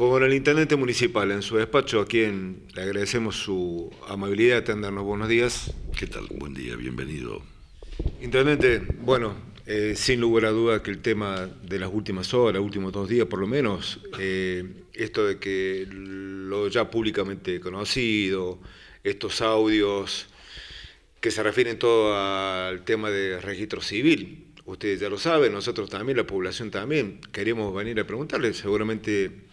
Con el intendente municipal en su despacho, a quien le agradecemos su amabilidad de atendernos. Buenos días. ¿Qué tal? Buen día, bienvenido. Intendente, bueno, eh, sin lugar a dudas que el tema de las últimas horas, últimos dos días por lo menos, eh, esto de que lo ya públicamente conocido, estos audios que se refieren todo al tema de registro civil, ustedes ya lo saben, nosotros también, la población también, queremos venir a preguntarles, seguramente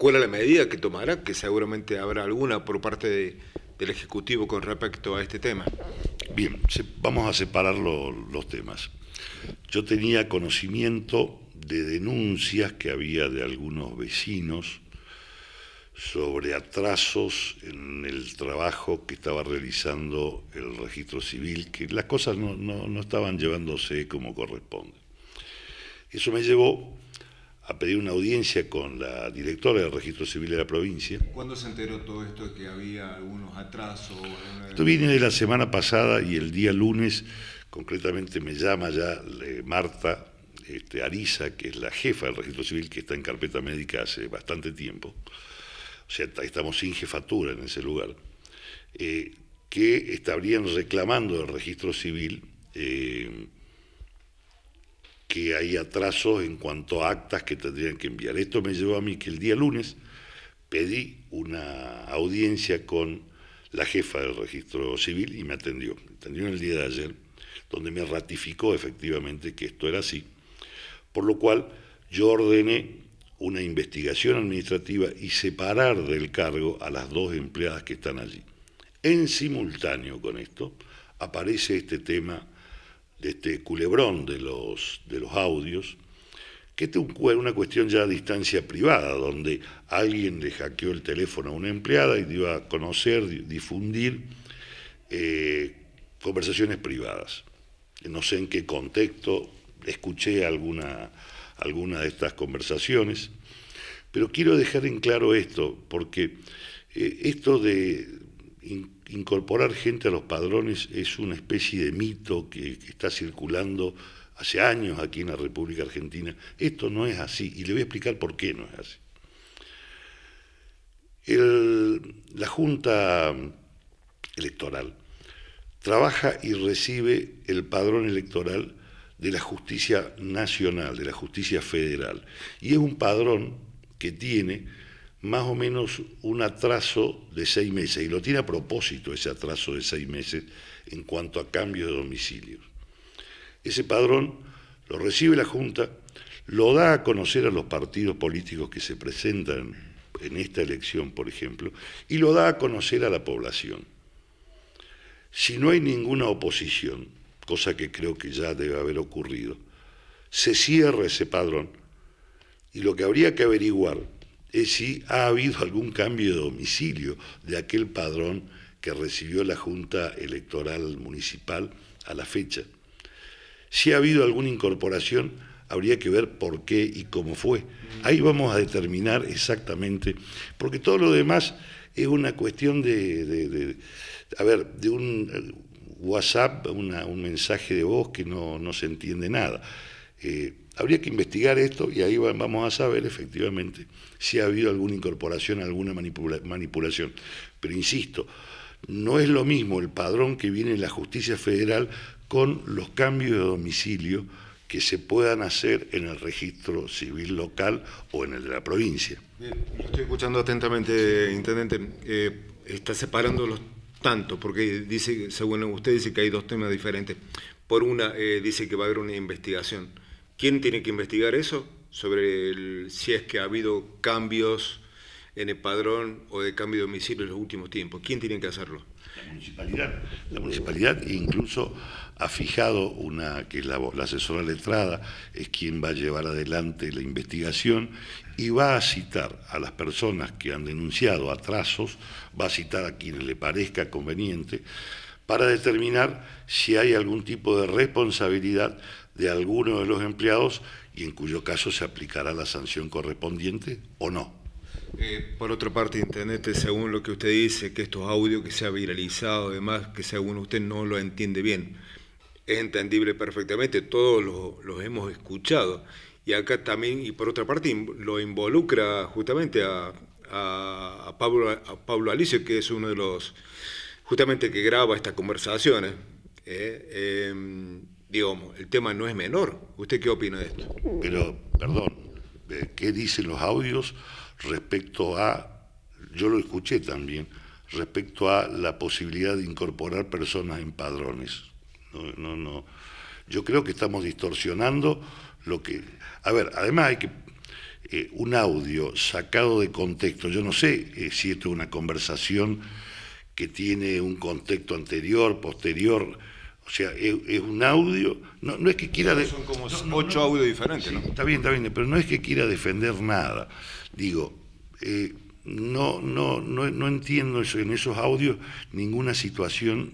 cuál es la medida que tomará, que seguramente habrá alguna por parte del Ejecutivo con respecto a este tema. Bien, vamos a separar los temas. Yo tenía conocimiento de denuncias que había de algunos vecinos sobre atrasos en el trabajo que estaba realizando el registro civil, que las cosas no, no estaban llevándose como corresponde. Eso me llevó a pedir una audiencia con la directora del Registro Civil de la provincia. ¿Cuándo se enteró todo esto de que había algunos atrasos? Esto viene de la semana pasada y el día lunes, concretamente me llama ya eh, Marta este, Arisa, que es la jefa del Registro Civil, que está en carpeta médica hace bastante tiempo, o sea, estamos sin jefatura en ese lugar, eh, que estarían reclamando el Registro Civil. Eh, que hay atrasos en cuanto a actas que tendrían que enviar. Esto me llevó a mí que el día lunes pedí una audiencia con la jefa del registro civil y me atendió. Me atendió en el día de ayer, donde me ratificó efectivamente que esto era así. Por lo cual yo ordené una investigación administrativa y separar del cargo a las dos empleadas que están allí. En simultáneo con esto aparece este tema de este culebrón de los, de los audios, que este es una cuestión ya a distancia privada, donde alguien le hackeó el teléfono a una empleada y dio a conocer, difundir eh, conversaciones privadas. No sé en qué contexto escuché alguna, alguna de estas conversaciones, pero quiero dejar en claro esto, porque eh, esto de incorporar gente a los padrones es una especie de mito que, está circulando hace años aquí en la República Argentina. Esto no es así y le voy a explicar por qué no es así. la Junta Electoral trabaja y recibe el padrón electoral de la justicia nacional, de la justicia federal. Y es un padrón que tiene más o menos un atraso de seis meses, y lo tiene a propósito ese atraso de seis meses en cuanto a cambio de domicilios. Ese padrón lo recibe la Junta, lo da a conocer a los partidos políticos que se presentan en esta elección, por ejemplo, y lo da a conocer a la población. Si no hay ninguna oposición, cosa que creo que ya debe haber ocurrido, se cierra ese padrón y lo que habría que averiguar es eh, si ha habido algún cambio de domicilio de aquel padrón que recibió la Junta Electoral Municipal a la fecha. Si ha habido alguna incorporación, habría que ver por qué y cómo fue. Ahí vamos a determinar exactamente, porque todo lo demás es una cuestión de, a ver, de un eh, WhatsApp, un mensaje de voz que no, se entiende nada. Eh, Habría que investigar esto y ahí vamos a saber efectivamente si ha habido alguna incorporación, alguna manipulación. Pero insisto, no es lo mismo el padrón que viene en la justicia federal con los cambios de domicilio que se puedan hacer en el registro civil local o en el de la provincia. estoy escuchando atentamente, Intendente. Eh, está separándolos tanto, porque dice, según usted dice que hay dos temas diferentes. Por una, eh, dice que va a haber una investigación ¿Quién tiene que investigar eso? Sobre si es que ha habido cambios en el padrón o de cambio de domicilio en los últimos tiempos. ¿Quién tiene que hacerlo? La municipalidad. La municipalidad incluso ha fijado una, que es la, la asesora letrada, es quien va a llevar adelante la investigación y va a citar a las personas que han denunciado atrasos, va a citar a quienes le parezca conveniente, para determinar si hay algún tipo de responsabilidad de alguno de los empleados y en cuyo caso se aplicará la sanción correspondiente o no. Eh, por otra parte, Internet, según lo que usted dice, que estos audios que se ha viralizado, además, que según usted no lo entiende bien, es entendible perfectamente, todos los, hemos escuchado. Y acá también, y por otra parte, lo involucra justamente a, Pablo, Pablo Alicio, que es uno de los, justamente que graba estas conversaciones. ¿eh? Em, Digamos, el tema no es menor. ¿Usted qué opina de esto? Pero, perdón, ¿qué dicen los audios respecto a, yo lo escuché también, respecto a la posibilidad de incorporar personas en padrones? No, no, no. Yo creo que estamos distorsionando lo que... A ver, además hay que eh, un audio sacado de contexto. Yo no sé eh, si esto es una conversación que tiene un contexto anterior, posterior. O sea, es, un audio, no, es que quiera... De, son como ocho audios diferentes, ¿no? Está bien, está bien, pero no es que quiera defender nada. Digo, eh, no, no, entiendo en esos audios ninguna situación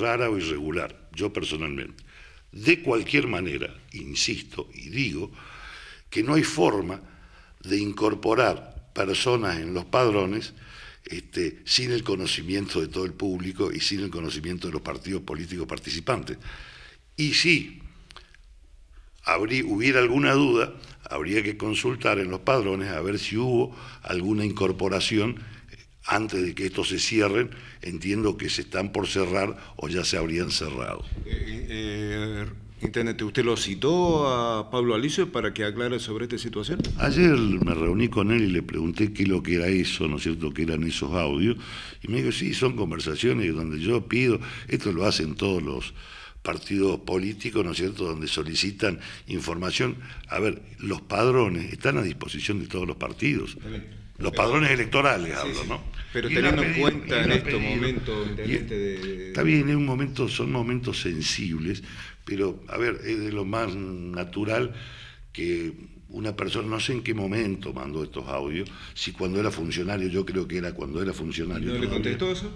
rara o irregular, yo personalmente. De cualquier manera, insisto y digo, que no hay forma de incorporar personas en los padrones este, sin el conocimiento de todo el público y sin el conocimiento de los partidos políticos participantes. Y si habría hubiera alguna duda, habría que consultar en los padrones a ver si hubo alguna incorporación eh, antes de que estos se cierren, entiendo que se están por cerrar o ya se habrían cerrado. Eh, eh, Intendente, ¿usted lo citó a Pablo Alicio para que aclare sobre esta situación? Ayer me reuní con él y le pregunté qué lo que era eso, ¿no es cierto?, que eran esos audios. Y me dijo, sí, son conversaciones donde yo pido, esto lo hacen todos los partidos políticos, ¿no es cierto?, donde solicitan información. A ver, los padrones están a disposición de todos los partidos. Los padrones electorales hablo, ¿no? Pero teniendo en cuenta en estos momentos... De... Está bien, es un momento, son momentos sensibles, pero a ver, es de lo más natural que una persona, no sé en qué momento mandó estos audios, si cuando era funcionario, yo creo que era cuando era funcionario. ¿No le contestó eso?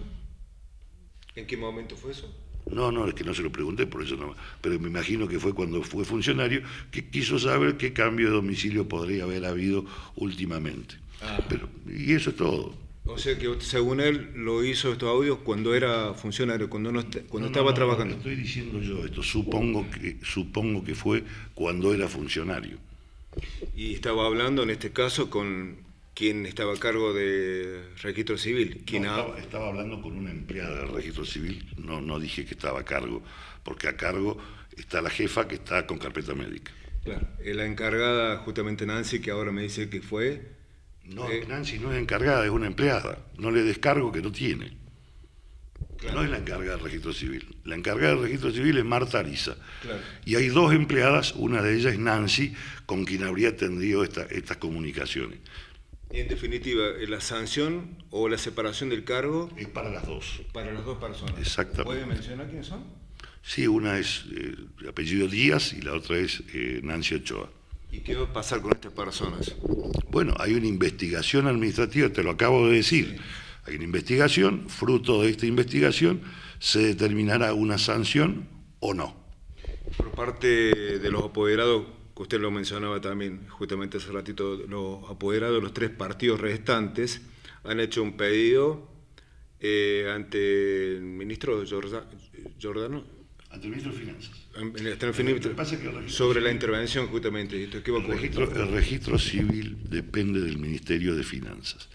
¿En qué momento fue eso? No, no, es que no se lo pregunté, por eso no. Pero me imagino que fue cuando fue funcionario que quiso saber qué cambio de domicilio podría haber habido últimamente. Ah. Pero, y eso es todo. O sea que según él lo hizo estos audios cuando era funcionario, cuando no, cuando estaba trabajando. estoy diciendo yo esto, supongo que, supongo que fue cuando era funcionario. Y estaba hablando en este caso con quien estaba a cargo de registro civil. estaba, hablando con una empleada del registro civil, no, no dije que estaba a cargo, porque a cargo está la jefa que está con carpeta médica. Claro, la encargada justamente Nancy, que ahora me dice que fue no, eh, Nancy no es encargada, es una empleada. No le descargo que no tiene. No es la encargada del registro civil. La encargada del registro civil es Marta Ariza. Y hay dos empleadas, una de ellas es Nancy, con quien habría atendido esta, estas comunicaciones. Y en definitiva, la sanción o la separación del cargo... Es para las dos. Para las dos personas. Exactamente. ¿Puede mencionar quiénes son? Sí, una es eh, apellido Díaz y la otra es eh, Nancy Ochoa. ¿Y qué va a pasar con estas personas? Bueno, hay una investigación administrativa, te lo acabo de decir. Hay una investigación, fruto de esta investigación se determinará una sanción o no. Por parte de los apoderados, que usted lo mencionaba también justamente hace ratito, los apoderados de los tres partidos restantes han hecho un pedido eh, ante el ministro Jordano, ante el ministro de Finanzas. sobre la intervención, justamente. ¿qué va El, registro, civil depende del Ministerio de Finanzas.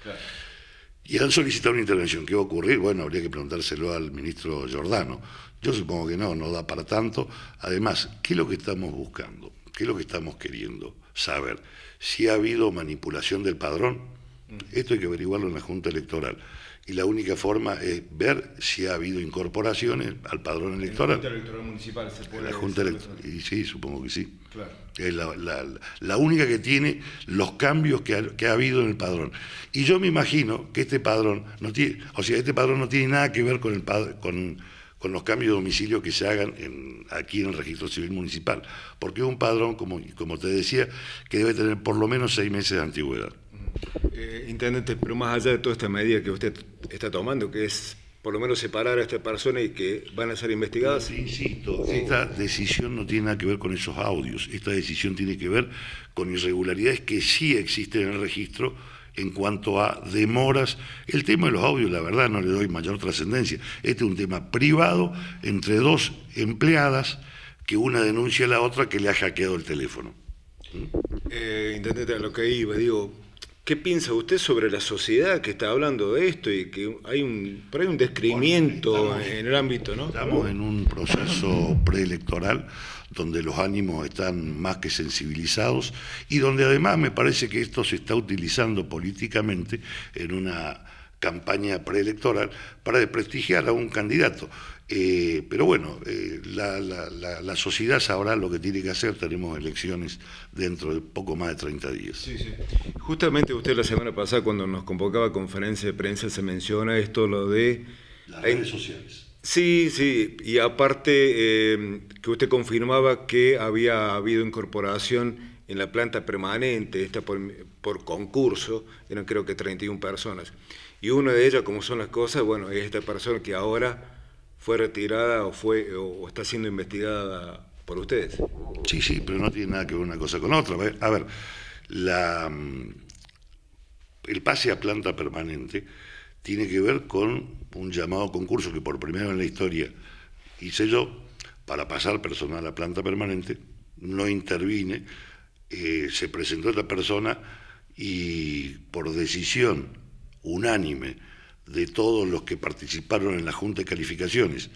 Y han solicitado una intervención. ¿Qué va a ocurrir? Bueno, habría que preguntárselo al ministro Giordano. Yo supongo que no, no da para tanto. Además, ¿qué es lo que estamos buscando? ¿Qué es lo que estamos queriendo saber? Si ha habido manipulación del padrón esto hay que averiguarlo en la Junta Electoral. Y la única forma es ver si ha habido incorporaciones al padrón electoral. En la Junta Electoral Municipal se puede. La Y sí, supongo que sí. Claro. Es la, única que tiene los cambios que ha, habido en el padrón. Y yo me imagino que este padrón no tiene, o sea, este padrón no tiene nada que ver con el con, los cambios de domicilio que se hagan aquí en el registro civil municipal, porque es un padrón, como, como te decía, que debe tener por lo menos seis meses de antigüedad. Eh, intendente, pero más allá de toda esta medida que usted está tomando, que es por lo menos separar a esta persona y que van a ser investigadas. insisto, esta decisión no tiene nada que ver con esos audios, esta decisión tiene que ver con irregularidades que sí existen en el registro en cuanto a demoras. El tema de los audios, la verdad, no le doy mayor trascendencia. Este es un tema privado entre dos empleadas que una denuncia a la otra que le ha hackeado el teléfono. Eh, intendente, a lo que iba, digo, ¿Qué piensa usted sobre la sociedad que está hablando de esto y que hay un, por un descrimiento en el ámbito, ¿no? Estamos en un proceso preelectoral donde los ánimos están más que sensibilizados y donde además me parece que esto se está utilizando políticamente en una campaña preelectoral para desprestigiar a un candidato. Eh, pero bueno, eh, la, la, sociedad sabrá lo que tiene que hacer. Tenemos elecciones dentro de poco más de 30 días. Justamente usted la semana pasada, cuando nos convocaba a conferencia de prensa, se menciona esto, lo de... Las redes sociales. Sí, sí, y aparte eh, que usted confirmaba que había habido incorporación en la planta permanente, esta por, por concurso, eran creo que 31 personas. Y una de ellas, como son las cosas, bueno, es esta persona que ahora fue retirada o, fue, o está siendo investigada por ustedes. Sí, sí, pero no tiene nada que ver una cosa con otra. A ver, mm, el pase a planta permanente tiene que ver con un llamado concurso que por primera vez en la historia hice yo para pasar personal a planta permanente, no intervine, eh, se presentó otra persona y por decisión unánime de todos los que participaron en la Junta de Calificaciones,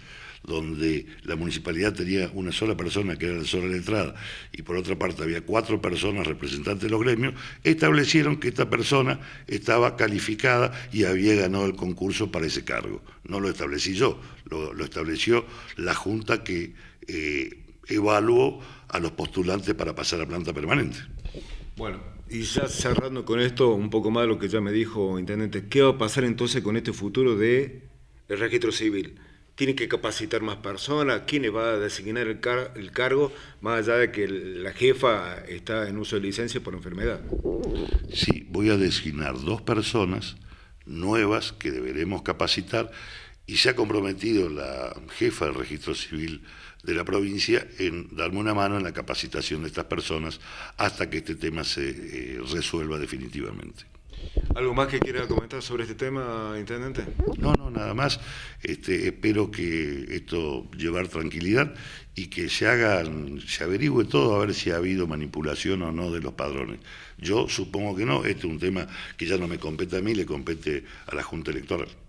donde la municipalidad tenía una sola persona que era la sola letrada entrada y por otra parte había cuatro personas representantes de los gremios, establecieron que esta persona estaba calificada y había ganado el concurso para ese cargo. No lo establecí yo, lo, estableció la Junta que eh, evaluó a los postulantes para pasar a planta permanente. Bueno, y ya cerrando con esto, un poco más de lo que ya me dijo Intendente, ¿qué va a pasar entonces con este futuro de el registro civil? ¿Tiene que capacitar más personas? ¿Quiénes va a designar el cargo? Más allá de que la jefa está en uso de licencia por enfermedad. Sí, voy a designar dos personas nuevas que deberemos capacitar y se ha comprometido la jefa del registro civil de la provincia en darme una mano en la capacitación de estas personas hasta que este tema se eh, resuelva definitivamente. ¿Algo más que quiera comentar sobre este tema, intendente? No, no, nada más. Este, espero que esto llevar tranquilidad y que se hagan, se averigüe todo a ver si ha habido manipulación o no de los padrones. Yo supongo que no, este es un tema que ya no me compete a mí, le compete a la Junta Electoral.